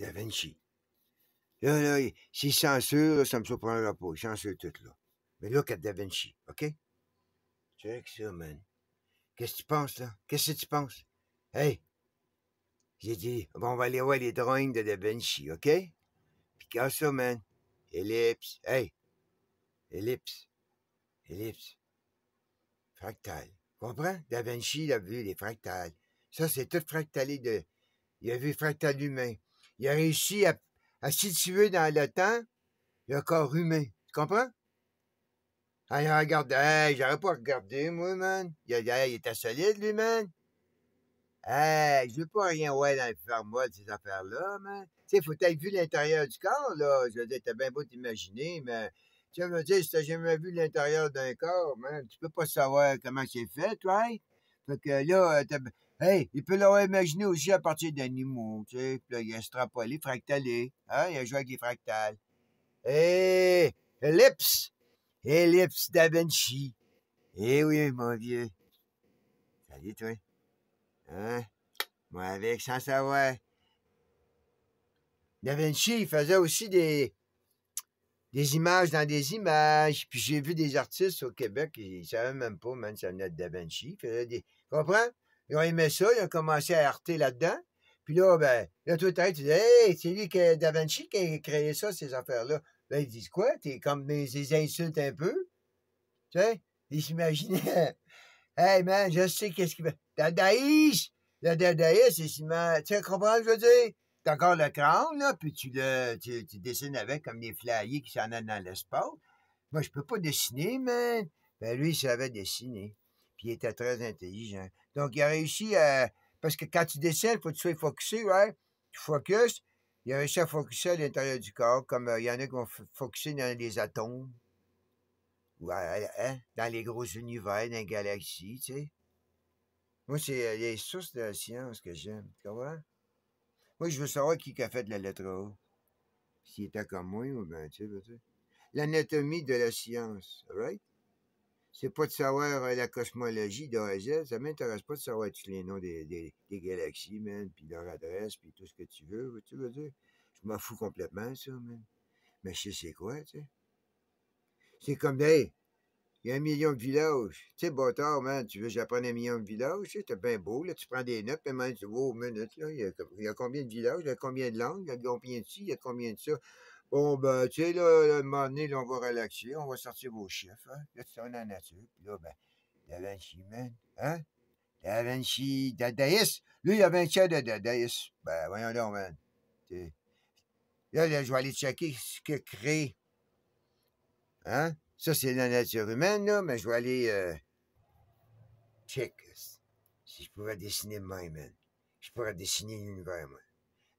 Da Vinci. Là, là, s'il censure, ça me surprendra pas. Il censure tout, là. Mais look at Da Vinci, OK? Check ça, man. Qu'est-ce que tu penses, là? Qu'est-ce que tu penses? Hey! J'ai dit, bon, on va aller voir les drawings de Da Vinci, OK? Puis que ça, man? Ellipse. Hey! Ellipse. Ellipse. Fractale. Comprends? Da Vinci, il a vu les fractales. Ça, c'est tout fractalé de... Il a vu fractal humain, il a réussi à, situer dans le temps le corps humain. Tu comprends? Ah, il regarde, je j'aurais pas regardé, moi, man. Il, était solide, lui, man. Hey, je veux pas rien ouais dans le moi de ces affaires-là, man. Tu sais, faut être vu l'intérieur du corps, là. Je veux dire, t'as bien beau t'imaginer, mais tu veux dire, si t'as jamais vu l'intérieur d'un corps, man, tu peux pas savoir comment c'est fait, toi. Fait que là, euh, Hey, il peut l'avoir imaginé aussi à partir d'animaux, tu sais. Puis là, il a extrapolé, fractalé. Hein? Il a joué avec les fractales. Hé! Eh, Ellipse! Ellipse da Vinci. Eh oui, mon vieux. Salut, toi. Hein? Moi, avec, sans savoir. Da Vinci, il faisait aussi des, des images dans des images. Puis j'ai vu des artistes au Québec, ils ne savaient même pas, si ça venait de Da Vinci. Comprends? Ils ont aimé ça, ils ont commencé à arter là-dedans. Puis là, ben, là, tout le temps, tu dis, hey, c'est lui que Da Vinci qui a créé ça, ces affaires-là. Ben, ils disent quoi? T'es comme des, insultes un peu. Tu sais? Ils s'imaginaient, hey, man, je sais qu'est-ce qu'il va. Dadaïs! Le dadaïs, il s'imagine. Tu comprends ce que je veux dire? T'as encore le crâne, là, puis tu le, tu, dessines avec comme des flyers qui s'en aident dans l'espace. Moi, je peux pas dessiner, man. Ben, lui, il savait dessiner puis il était très intelligent. Donc, il a réussi à... Parce que quand tu dessines, il faut que tu sois focusé, ouais. Tu focuses. Il a réussi à focuser à l'intérieur du corps, comme euh, il y en a qui vont focuser dans les atomes, ou hein, dans les gros univers, dans les galaxies, tu sais. Moi, c'est euh, les sources de la science que j'aime, tu comprends? Moi, je veux savoir qui a fait de la lettre O. S'il était comme moi, ben, tu sais, ben, tu sais. L'anatomie de la science, right? c'est pas de savoir euh, la cosmologie de A ça m'intéresse pas de savoir tous les noms des, des, galaxies, man, puis leur adresse, puis tout ce que tu veux, tu veux Je m'en fous complètement, ça, Mais je sais c'est quoi, tu sais. C'est comme, hey, il y a un million de villages. Tu sais, bâtard, man, tu veux j'apprenne un million de villages, tu bien beau, là, tu prends des notes, mais tu vois, oh, minute, là, il y, a, il y, a, combien de villages, il y a combien de langues, il y a combien de ci, il y a combien de ça. Bon, ben, tu sais, là, le moment donné, là, on va relaxer, on va sortir vos chiffres, hein. Là, tu en la nature. là, ben, la Vinci, man, hein? Da Vinci, Dadaïs. Lui, il y a 27 de Dadaïs. Ben, voyons donc, man. Là, là, je vais aller checker ce que crée. Hein? Ça, c'est la nature humaine, là, mais je vais aller euh, Si je pourrais dessiner moi, man. Je pourrais dessiner l'univers, moi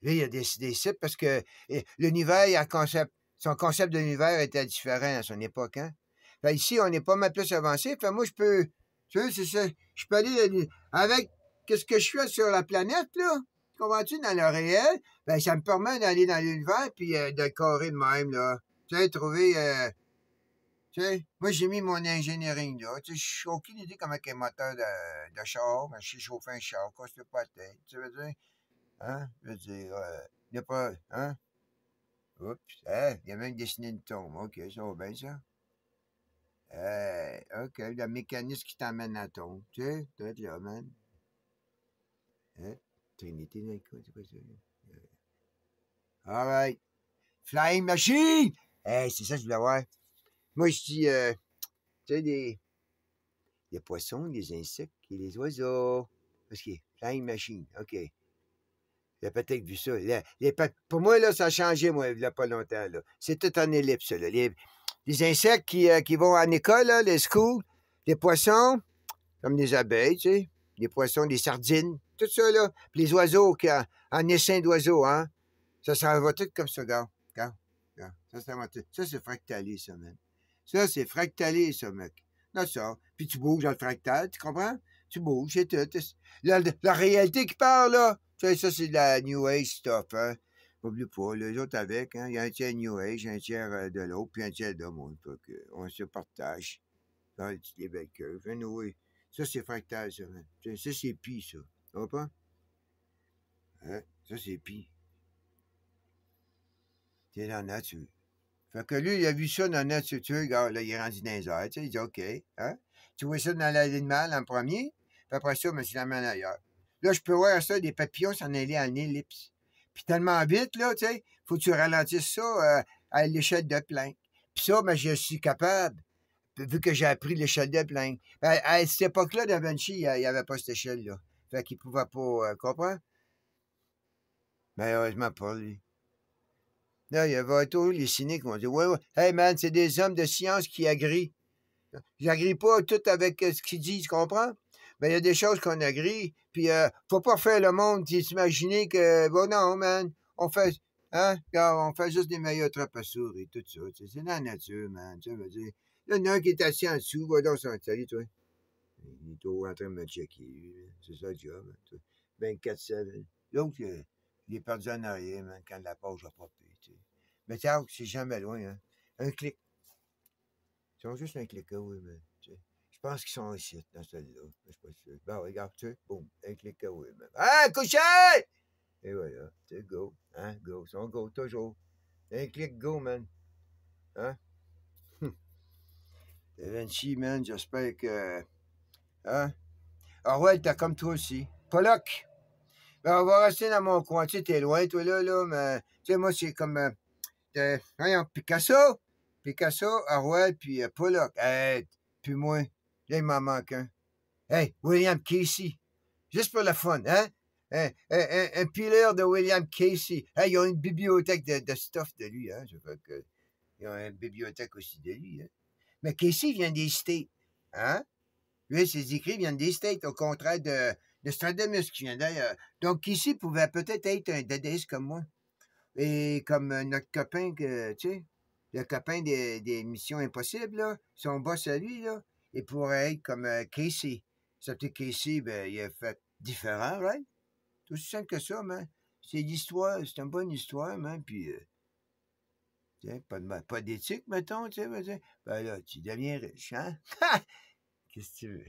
il a décidé ça parce que eh, l'univers, concept, son concept de l'univers était différent à son époque. Hein. ici, on n'est pas mal plus avancé. moi, je peux, je peux aller avec ce que je fais sur la planète, là. tu dans le réel, ben, ça me permet d'aller dans l'univers puis euh, de carrer de même, là. Tu euh, moi, j'ai mis mon engineering, là. Tu aucune idée comment un moteur de, char, ben, je suis chauffer un char, quoi, c'est pas Tu Hein? Je veux dire, euh, il n'y a pas. Hein? Oups, eh il y a même dessiné une tombe. OK, ça va bien, ça. Euh, OK, le mécanisme qui t'emmène à la tombe. Tu sais, tu être là, man. Hein? Trinité dans quoi? C'est quoi ça? Euh, all right. Flying Machine! Hey, eh, c'est ça que je voulais voir. Moi, je dis, euh, tu sais, des, des poissons, des insectes et des oiseaux. Parce que Flying Machine, OK peut-être vu ça. les Pour moi, là, ça a changé, moi, il n'y a pas longtemps. C'est tout en ellipse, ça. Les, les insectes qui, euh, qui vont en école, les schools, les poissons, comme les abeilles, tu sais, les poissons, les sardines, tout ça, là. Puis les oiseaux, qui, en, essaim d'oiseaux, hein. Ça, ça va tout comme ça, gars. Ça, ça, ça, c'est fractalé, ça, mec. Ça, c'est fractalé, ça, mec. Non, ça. Puis tu bouges dans le fractal, tu comprends? Tu bouges, c'est tout. La, la réalité qui parle, là. Tu sais, ça, c'est de la New Age stuff, hein. N'oublie pas, les autres avec, hein. Il y a un tiers New Age, un tiers euh, de l'autre, puis un tiers de monde. on se partage dans les petites belles curves. ça, c'est fractal, ça, Ça, c'est pi, ça. Tu pas? Hein? Ça, c'est pis. C'est dans la nature. Fait que lui, il a vu ça dans la nature. il est rendu dans les airs, tu sais. Il dit, OK, hein. Tu vois ça dans l'animal en premier, puis après ça, mais la main ailleurs. Là, je peux voir ça, des papillons s'en aller en ellipse. Puis tellement vite, là, tu sais, faut que tu ralentisses ça euh, à l'échelle de Planck. Puis ça, ben, je suis capable, vu que j'ai appris l'échelle de Planck. Ben, à cette époque-là, Da Vinci, il n'y avait pas cette échelle-là. Fait qu'il ne pouvait pas euh, comprendre. Malheureusement pour lui. Là, il y avait tout les cyniques qui m'ont dit Ouais, ouais, hey man, c'est des hommes de science qui agrient. J'agris pas tout avec euh, ce qu'ils disent, tu comprends? mais ben, il y a des choses qu'on a gris, puis euh, faut pas faire le monde qui s'imaginer que, bon, non, man, on fait, hein, on fait juste des maillots trappes à sourds et tout ça, c'est la nature, man, tu veux dire. Il y en a un qui est assis en dessous, va donc s'en salut, vois Il est en train de me checker, c'est ça le job, 24 7 Donc, il est perdu en arrière, man, quand la page a pas pu, tu sais. Mais c'est jamais loin, hein. Un clic. C'est juste un clic, hein, oui, mais je pense qu'ils sont ici, dans celle-là. Je pas sûr. Ben, regarde, tu boum, un clic à même. Hé, hein, couché! Et voilà, tu go, hein, go, son go, toujours. Un clic go, man. Hein? Da Vinci, man, j'espère que. Hein? Ah Orwell, t'as comme toi aussi. Pollock! Ben, on va rester dans mon coin. Tu sais, t'es loin, toi, là, là, mais. Tu sais, moi, c'est comme. Euh, voyons, Picasso! Picasso, Orwell, puis euh, Pollock. Hey, puis moi. Là, il m'en manque un. Hey, William Casey. Juste pour le fun, hein? Un, un, pileur de William Casey. Hey, ils ont une bibliothèque de, stuff de lui, hein? Je veux que. Ils ont une bibliothèque aussi de lui, hein? Mais Casey vient des States, hein? Lui, ses écrits viennent des States, au contraire de, de Stradamus qui vient d'ailleurs. Donc, Casey pouvait peut-être être un dadaïste comme moi. Et comme notre copain, que, tu sais, le copain des, des Missions Impossibles, là, son boss à lui, là, et pour être comme euh, Casey. Ce Casey, ben, il a fait différent, right? C'est aussi simple que ça, mais c'est l'histoire, c'est une bonne histoire, mais puis... Euh, pas, de, pas d'éthique, mettons, tu sais, ben là, tu deviens riche, hein? Qu'est-ce que tu veux?